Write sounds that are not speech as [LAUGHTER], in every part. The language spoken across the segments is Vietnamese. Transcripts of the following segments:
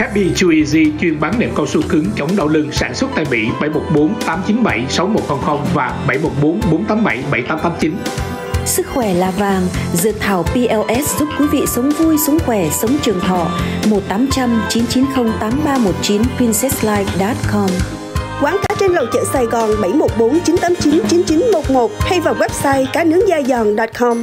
Happy Chew Easy chuyên bán nệm cao su cứng chống đau lưng sản xuất tại Mỹ 714 897 6100 và 714 487 7889. Sức khỏe là vàng, dược thảo PLS giúp quý vị sống vui, sống khỏe, sống trường thọ. 1800 990 8319 princesslife.com Quán cá trên lầu chợ Sài Gòn 714 989 9911 hay vào website cá nướng da giòn.com.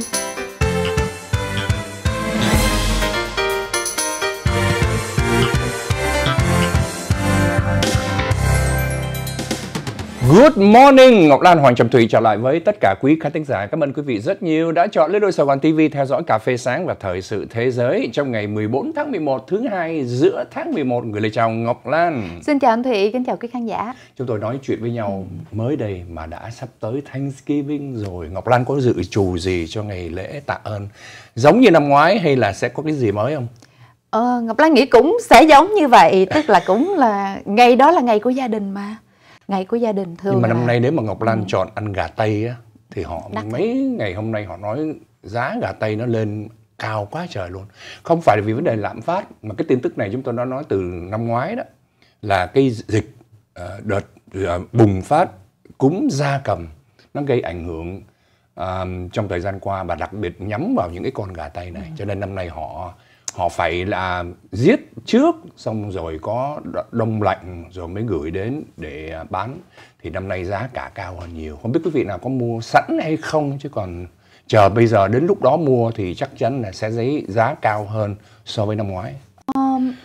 Good morning, Ngọc Lan Hoàng Trầm Thủy trở lại với tất cả quý khán thính giả. Cảm ơn quý vị rất nhiều đã chọn Lê Đôi Sài Gòn TV theo dõi Cà phê sáng và Thời sự thế giới trong ngày 14 tháng 11 thứ hai giữa tháng 11. Người lời chào Ngọc Lan. Xin chào anh Thủy, kính chào quý khán giả. Chúng tôi nói chuyện với nhau mới đây mà đã sắp tới Thanksgiving rồi. Ngọc Lan có dự trù gì cho ngày lễ tạ ơn? Giống như năm ngoái hay là sẽ có cái gì mới không? Ờ, Ngọc Lan nghĩ cũng sẽ giống như vậy, tức là cũng là ngày đó là ngày của gia đình mà ngày của gia đình thường nhưng mà năm là... nay nếu mà ngọc lan ừ. chọn ăn gà tây á thì họ Đắt. mấy ngày hôm nay họ nói giá gà tây nó lên cao quá trời luôn không phải vì vấn đề lạm phát mà cái tin tức này chúng tôi đã nói từ năm ngoái đó là cái dịch ờ, đợt ờ, bùng phát cúm da cầm nó gây ảnh hưởng uh, trong thời gian qua và đặc biệt nhắm vào những cái con gà tây này ừ. cho nên năm nay họ họ phải là giết trước xong rồi có đông lạnh rồi mới gửi đến để à, bán thì năm nay giá cả cao hơn nhiều không biết quý vị nào có mua sẵn hay không chứ còn chờ bây giờ đến lúc đó mua thì chắc chắn là sẽ giấy giá cao hơn so với năm ngoái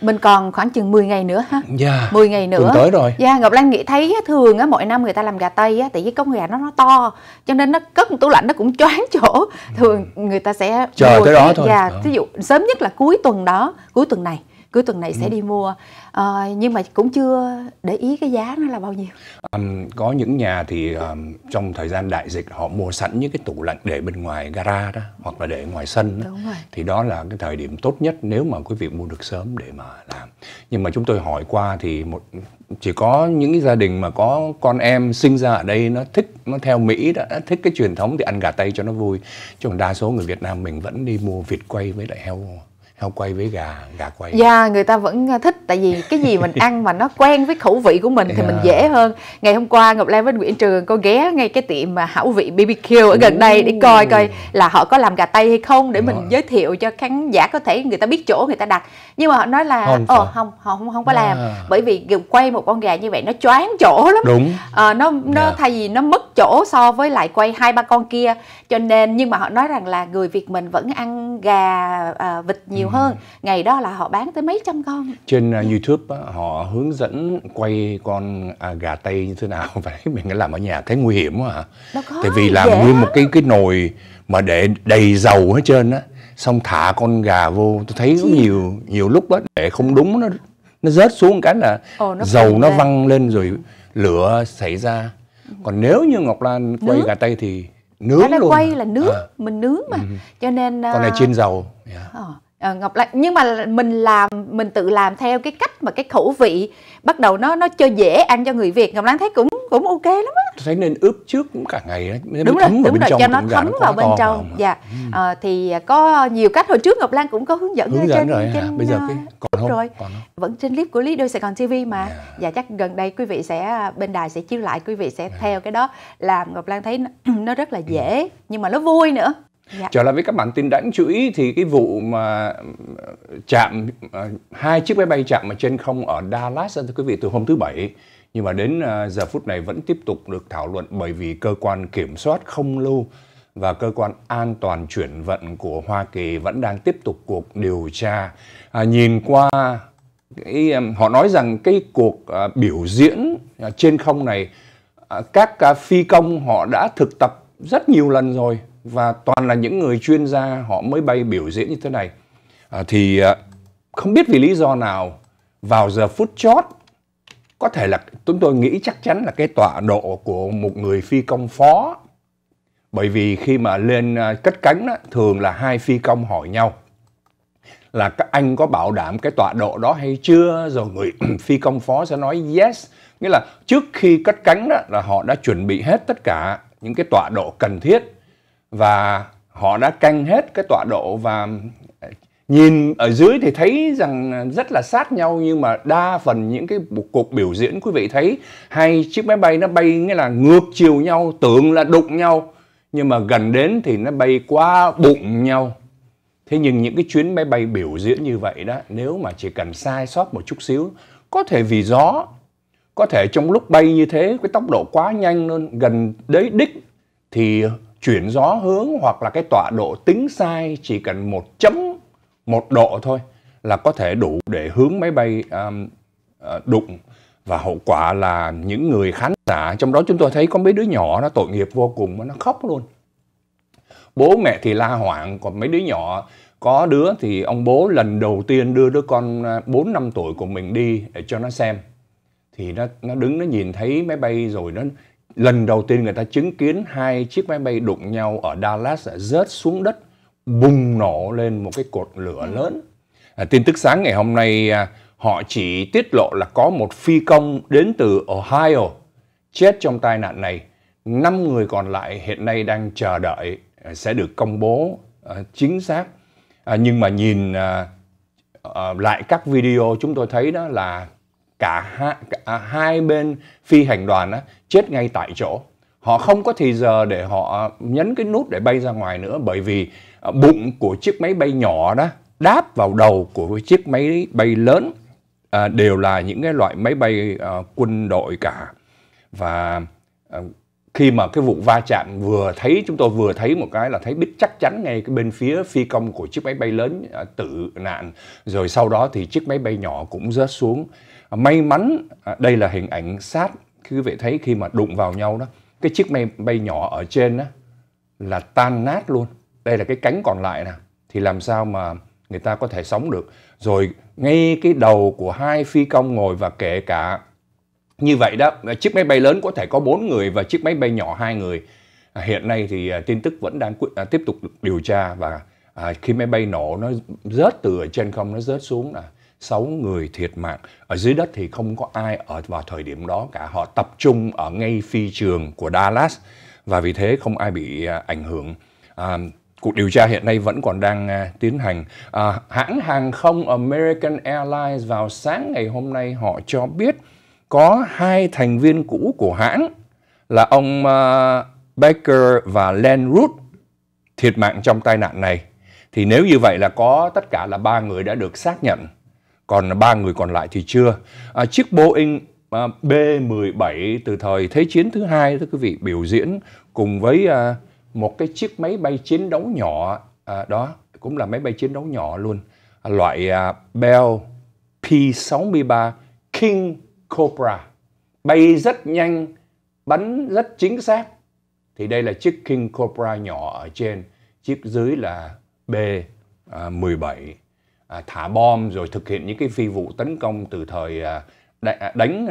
mình còn khoảng chừng 10 ngày nữa ha. Yeah, dạ, 10 ngày nữa. Tuần tới rồi. Dạ, yeah, Ngọc Lan nghĩ thấy thường á mỗi năm người ta làm gà tây á tại vì con gà nó nó to cho nên nó cất tủ lạnh nó cũng choáng [LAUGHS] chỗ. Thường người ta sẽ chờ tới đó thôi. Dạ, yeah, ờ. ví dụ sớm nhất là cuối tuần đó, cuối tuần này cuối tuần này sẽ ừ. đi mua à, nhưng mà cũng chưa để ý cái giá nó là bao nhiêu um, có những nhà thì um, trong thời gian đại dịch họ mua sẵn những cái tủ lạnh để bên ngoài gara đó hoặc là để ngoài sân đó. Đúng rồi. thì đó là cái thời điểm tốt nhất nếu mà quý vị mua được sớm để mà làm nhưng mà chúng tôi hỏi qua thì một chỉ có những cái gia đình mà có con em sinh ra ở đây nó thích nó theo Mỹ đã, đã thích cái truyền thống thì ăn gà tây cho nó vui chứ còn đa số người Việt Nam mình vẫn đi mua vịt quay với lại heo heo quay với gà gà quay dạ yeah, người ta vẫn à, thích tại vì cái gì mình ăn mà nó quen với khẩu vị của mình thì yeah. mình dạ. dễ hơn ngày hôm qua ngọc lan với nguyễn trường cô ghé ngay cái tiệm mà hảo vị bbq ở gần đây để coi coi là họ có làm gà tây hay không để Đúng dạ. mình rồi. giới thiệu cho khán giả có thể người ta biết chỗ người ta đặt nhưng mà họ nói là không ờ, không họ không không có à. làm bởi vì quay một con gà như vậy nó choáng chỗ lắm Đúng. À, nó nó yeah. thay vì nó mất chỗ so với lại quay hai ba con kia cho nên nhưng mà họ nói rằng là người việt mình vẫn ăn gà à, vịt nhiều nhiều hơn ngày đó là họ bán tới mấy trăm con trên uh, youtube á, họ hướng dẫn quay con à, gà tây như thế nào vậy [LAUGHS] mình làm ở nhà thấy nguy hiểm quá hả à. tại vì làm nguyên một cái cái nồi mà để đầy dầu hết trơn á xong thả con gà vô tôi thấy Chị... nhiều nhiều lúc á để không đúng nó nó rớt xuống cái là Ồ, nó dầu nó ra. văng lên rồi lửa xảy ra còn nếu như ngọc lan quay nướng. gà tây thì nướng Đã luôn quay à. là nướng à. mình nướng mà ừ. cho nên con này chiên dầu yeah. Dạ. Ờ. Ờ, ngọc lan nhưng mà mình làm mình tự làm theo cái cách mà cái khẩu vị bắt đầu nó nó cho dễ ăn cho người việt ngọc lan thấy cũng cũng ok lắm á thấy nên ướp trước cũng cả ngày đấy. đúng rồi đúng rồi cho nó thấm vào bên trong to dạ ừ. à, thì có nhiều cách hồi trước ngọc lan cũng có hướng dẫn hướng dẫn trên, rồi trên, hả? bây giờ à, cái còn không, rồi còn không? vẫn trên clip của lý đôi sài gòn tv mà yeah. Dạ. dạ chắc gần đây quý vị sẽ bên đài sẽ chiếu lại quý vị sẽ yeah. Dạ. theo cái đó làm ngọc lan thấy nó, [CLEARS THROAT] nó rất là dạ. dễ ừ. nhưng mà nó vui nữa Dạ. Trở lại với các bản tin đáng chú ý thì cái vụ mà ờ, chạm ờ, hai chiếc máy bay chạm ở trên không ở Dallas thưa quý vị từ hôm thứ bảy nhưng mà đến ờ, giờ phút này vẫn tiếp tục được thảo luận bởi vì cơ quan kiểm soát không lưu và cơ quan an toàn chuyển vận của Hoa Kỳ vẫn đang tiếp tục cuộc điều tra. À, nhìn qua cái họ nói rằng cái cuộc uh, biểu diễn trên không này uh, các uh, phi công họ đã thực tập rất nhiều lần rồi và toàn là những người chuyên gia họ mới bay biểu diễn như thế này à, thì à, không biết vì lý do nào vào giờ phút chót có thể là chúng tôi nghĩ chắc chắn là cái tọa độ của một người phi công phó bởi vì khi mà lên à, cất cánh đó, thường là hai phi công hỏi nhau là các anh có bảo đảm cái tọa độ đó hay chưa rồi người [CLEARS THROAT] phi công phó sẽ nói yes nghĩa là trước khi cất cánh đó là họ đã chuẩn bị hết tất cả những cái tọa độ cần thiết và họ đã canh hết cái tọa độ và ờ, nhìn ở dưới thì thấy rằng rất là sát nhau nhưng mà đa phần những cái cuộc biểu diễn quý vị thấy hay chiếc máy bay nó bay nghĩa là ngược chiều nhau tưởng là đụng nhau nhưng mà gần đến thì nó bay qua bụng nhau thế nhưng những cái chuyến máy bay biểu diễn như vậy đó nếu mà chỉ cần sai sót một chút xíu có thể vì gió có thể trong lúc bay như thế cái tốc độ quá nhanh luôn gần đấy đích thì chuyển gió hướng hoặc là cái tọa độ tính sai chỉ cần một chấm một độ thôi là có thể đủ để hướng máy bay um, ờ, đụng và hậu quả là những người khán giả trong đó chúng tôi thấy có mấy đứa nhỏ nó tội nghiệp vô cùng mà nó khóc luôn bố mẹ thì la hoảng còn mấy đứa nhỏ có đứa thì ông bố lần đầu tiên đưa đứa con 4 ờ, năm tuổi của mình đi để cho nó xem thì nó nó đứng nó nhìn thấy máy bay rồi nó lần đầu tiên người ta chứng kiến hai chiếc máy bay đụng nhau ở Dallas rớt xuống đất bùng nổ lên một cái cột lửa ừ. lớn. À, tin tức sáng ngày hôm nay à, họ chỉ tiết lộ là có một phi công đến từ Ohio chết trong tai nạn này. Năm người còn lại hiện nay đang chờ đợi à, sẽ được công bố à, chính xác. À, nhưng mà nhìn à, à, lại các video chúng tôi thấy đó là cả hai, cả hai bên phi hành đoàn á, chết ngay tại chỗ họ không có thì giờ để họ nhấn cái nút để bay ra ngoài nữa bởi vì à, bụng của chiếc máy bay nhỏ đó đáp vào đầu của chiếc máy bay lớn à, đều là những cái loại máy bay à, quân đội cả và à, khi mà cái vụ va chạm vừa thấy chúng tôi vừa thấy một cái là thấy biết chắc chắn ngay cái bên phía phi công của chiếc máy bay lớn à, tự nạn rồi sau đó thì chiếc máy bay nhỏ cũng rớt xuống à, may mắn à, đây là hình ảnh sát quý vị thấy khi mà đụng vào nhau đó cái chiếc máy bay nhỏ ở trên đó là tan nát luôn đây là cái cánh còn lại nè thì làm sao mà người ta có thể sống được rồi ngay cái đầu của hai phi công ngồi và kể cả như vậy đó chiếc máy bay lớn có thể có 4 người và chiếc máy bay nhỏ hai người à, hiện nay thì à, tin tức vẫn đang à, tiếp tục điều tra và khi máy bay nổ nó rớt từ trên không nó rớt xuống là 6 người thiệt mạng ở dưới đất thì không có ai ở vào thời điểm đó cả họ tập trung ở ngay phi trường của Dallas và vì thế không ai bị ảnh hưởng à, cuộc điều tra hiện nay vẫn còn đang tiến hành. À, hãng hàng không American Airlines vào sáng ngày hôm nay họ cho biết có hai thành viên cũ của hãng là ông ờ, Baker và Len Root thiệt mạng trong tai nạn này. Thì nếu như vậy là có tất cả là ba người đã được xác nhận, còn ba người còn lại thì chưa. À, chiếc Boeing à, ờ, B-17 từ thời Thế chiến thứ hai thưa quý vị biểu diễn cùng với à, một cái chiếc máy bay chiến đấu nhỏ à, đó cũng là máy bay chiến đấu nhỏ luôn à, loại à, Bell P-63 King Cobra bay rất nhanh, bắn rất chính xác. Thì đây là chiếc King Cobra nhỏ ở trên, chiếc dưới là B-17 à, à, thả bom rồi thực hiện những cái phi vụ tấn công từ thời à, đánh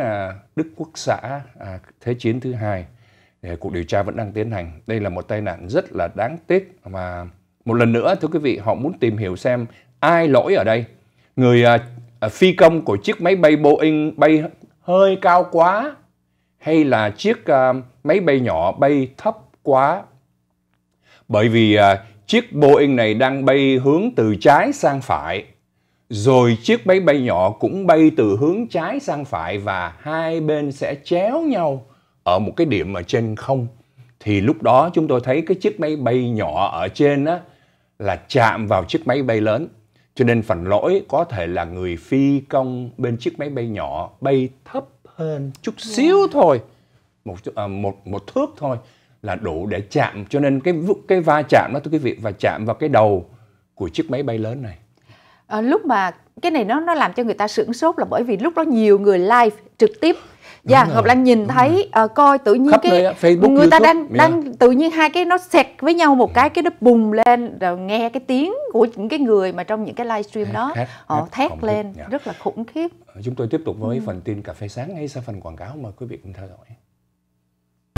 Đức Quốc xã Thế chiến thứ hai. cuộc điều tra vẫn đang tiến hành. Đây là một tai nạn rất là đáng tiếc mà một lần nữa thưa quý vị họ muốn tìm hiểu xem ai lỗi ở đây. Người phi công của chiếc máy bay Boeing bay hơi cao quá hay là chiếc uh, máy bay nhỏ bay thấp quá. Bởi vì uh, chiếc Boeing này đang bay hướng từ trái sang phải, rồi chiếc máy bay nhỏ cũng bay từ hướng trái sang phải và hai bên sẽ chéo nhau ở một cái điểm ở trên không. Thì lúc đó chúng tôi thấy cái chiếc máy bay nhỏ ở trên á, là chạm vào chiếc máy bay lớn cho nên phần lỗi có thể là người phi công bên chiếc máy bay nhỏ bay thấp hơn chút dạ. xíu thôi. Một à, một một thước thôi là đủ để chạm cho nên cái cái va chạm đó tôi cái việc va chạm vào cái đầu của chiếc máy bay lớn này. À, lúc mà cái này nó nó làm cho người ta sửng sốt là bởi vì lúc đó nhiều người live trực tiếp dạ yeah, ngọc lan nhìn thấy uh, coi tự nhiên Khắp cái nơi, Facebook, người YouTube. ta đang đang tự nhiên hai cái nó xẹt với nhau một cái cái nó bùng lên rồi nghe cái tiếng của những cái người mà trong những cái livestream yeah, đó họ thét lên yeah. Dạ. rất là khủng khiếp ờ, chúng tôi tiếp tục với ừ. phần tin cà phê sáng ngay sau phần quảng cáo mà quý vị cùng theo dõi